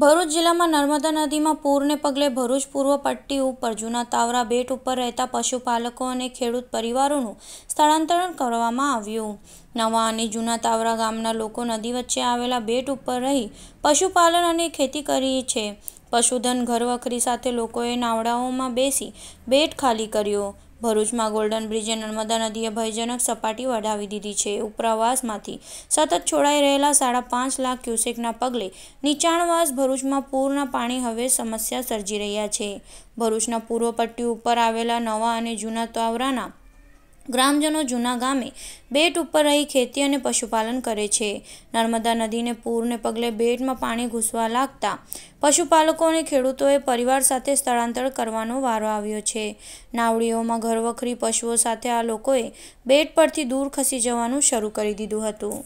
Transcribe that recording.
ભરૂચ જિલ્લામાં નર્મદા નદીમાં પૂરને પગલે ભરૂચ પૂર્વ પટ્ટી ઉપર જૂના તાવરા બેટ ઉપર રહેતા પશુપાલકો અને ખેડૂત પરિવારોનું સ્થળાંતરણ કરવામાં આવ્યું નવા અને જૂના તાવરા ગામના લોકો નદી વચ્ચે આવેલા બેટ ઉપર રહી પશુપાલન અને ખેતી કરી છે પશુધન ઘર વખરી સાથે લોકોએ નાવડાઓમાં બેસી બેટ ખાલી કર્યો ભરૂચમાં ગોલ્ડન બ્રિજે નર્મદા નદીએ ભયજનક સપાટી વઢાવી દીધી છે ઉપરાવાસમાંથી સતત છોડાઈ રહેલા સાડા પાંચ લાખ ક્યુસેકના પગલે નીચાણવાસ ભરૂચમાં પૂરના પાણી હવે સમસ્યા સર્જી રહ્યા છે ભરૂચના પૂર્વ પટ્ટી ઉપર આવેલા નવા અને જૂના તાવરાના ગ્રામજનો જૂના ગામે બેટ ઉપર રહી ખેતી અને પશુપાલન કરે છે નર્મદા નદીને પૂરને પગલે બેટમાં પાણી ઘૂસવા લાગતા પશુપાલકો અને ખેડૂતોએ પરિવાર સાથે સ્થળાંતર કરવાનો વારો આવ્યો છે નાવડીઓમાં ઘરવખરી પશુઓ સાથે આ લોકોએ બેટ પરથી દૂર ખસી જવાનું શરૂ કરી દીધું હતું